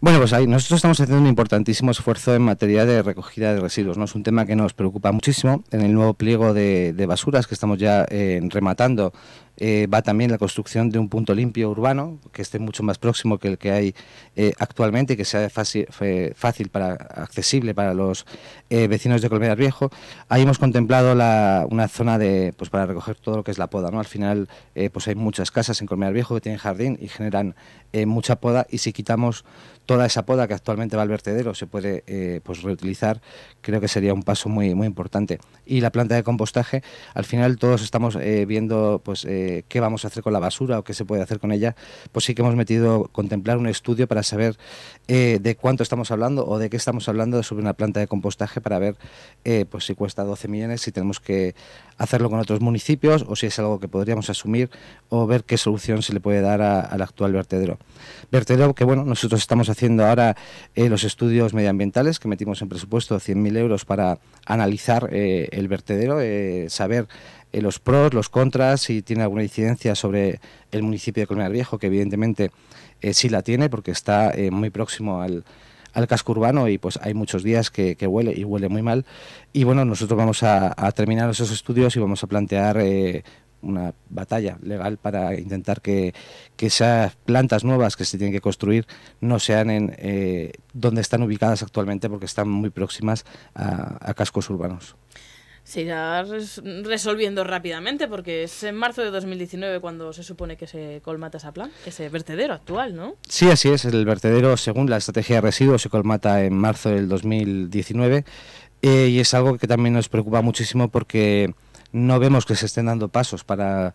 Bueno, pues ahí nosotros estamos haciendo un importantísimo esfuerzo en materia de recogida de residuos. ¿no? Es un tema que nos preocupa muchísimo en el nuevo pliego de, basuras que estamos ya eh, rematando eh, va también la construcción de un punto limpio urbano que esté mucho más próximo que el que hay eh, actualmente y que sea fácil, fácil, para accesible para los eh, vecinos de Colmenar Viejo. Ahí hemos contemplado la, una zona de pues para recoger todo lo que es la poda. ¿no? Al final pues hay muchas casas en Colmenar Viejo que tienen jardín y generan mucha poda y si quitamos toda esa poda que actualmente va al vertedero se puede pues reutilizar, creo que sería un paso muy, muy importante. Y la planta de compostaje, al final todos estamos viendo pues eh, qué vamos a hacer con la basura o qué se puede hacer con ella, pues sí que hemos metido contemplar un estudio para saber eh, de cuánto estamos hablando o de qué estamos hablando sobre una planta de compostaje para ver eh, pues si cuesta 12 millones, si tenemos que hacerlo con otros municipios o si es algo que podríamos asumir o ver qué solución se le puede dar al actual vertedero. Vertedero que bueno, nosotros estamos haciendo ahora los estudios medioambientales que metimos en presupuesto 100.000 euros para analizar el vertedero, saber eh, los pros, los contras, si tiene alguna incidencia sobre el municipio de Colmenar Viejo, que evidentemente eh, sí la tiene porque está eh, muy próximo al, casco urbano y pues hay muchos días que, huele y huele muy mal. Y bueno, nosotros vamos a, terminar esos estudios y vamos a plantear una batalla legal para intentar que, esas plantas nuevas que se tienen que construir no sean en donde están ubicadas actualmente porque están muy próximas a cascos urbanos se irá resolviendo rápidamente porque es en marzo de 2019 cuando se supone que se colmata esa plan, ese vertedero actual, ¿no? Sí, así es. El vertedero, según la estrategia de residuos, se colmata en marzo del 2019 eh, y es algo que también nos preocupa muchísimo porque no vemos que se estén dando pasos para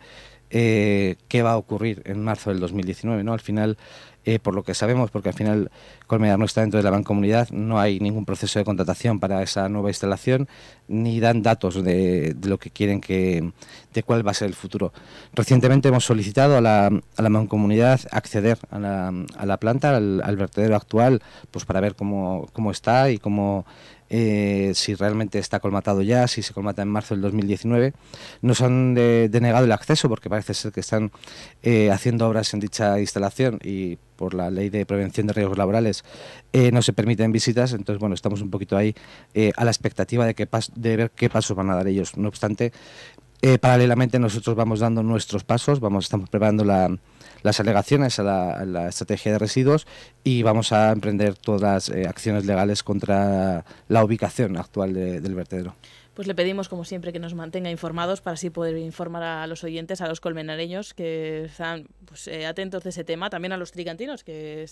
eh, qué va a ocurrir en marzo del 2019. ¿no? Al final, eh, por lo que sabemos, porque al final Colmenar no está dentro de la Bancomunidad, no hay ningún proceso de contratación para esa nueva instalación, ni dan datos de, lo que quieren que, de cuál va a ser el futuro. Recientemente hemos solicitado a la, Mancomunidad acceder a la, planta, al, vertedero actual, pues para ver cómo, cómo está y cómo eh, si realmente está colmatado ya, si se colmata en marzo del 2019. Nos han denegado el acceso porque parece ser que están eh, haciendo obras en dicha instalación y por la ley de prevención de riesgos laborales eh, no se permiten visitas, entonces bueno, estamos un poquito ahí a la expectativa de, que de ver qué pasos van a dar ellos. No obstante, eh, paralelamente nosotros vamos dando nuestros pasos, vamos, estamos preparando las alegaciones a la, estrategia de residuos y vamos a emprender todas las eh, acciones legales contra la ubicación actual del vertedero pues le pedimos, como siempre, que nos mantenga informados para así poder informar a los oyentes, a los colmenareños que están pues, eh, atentos de ese tema, también a los trigantinos. que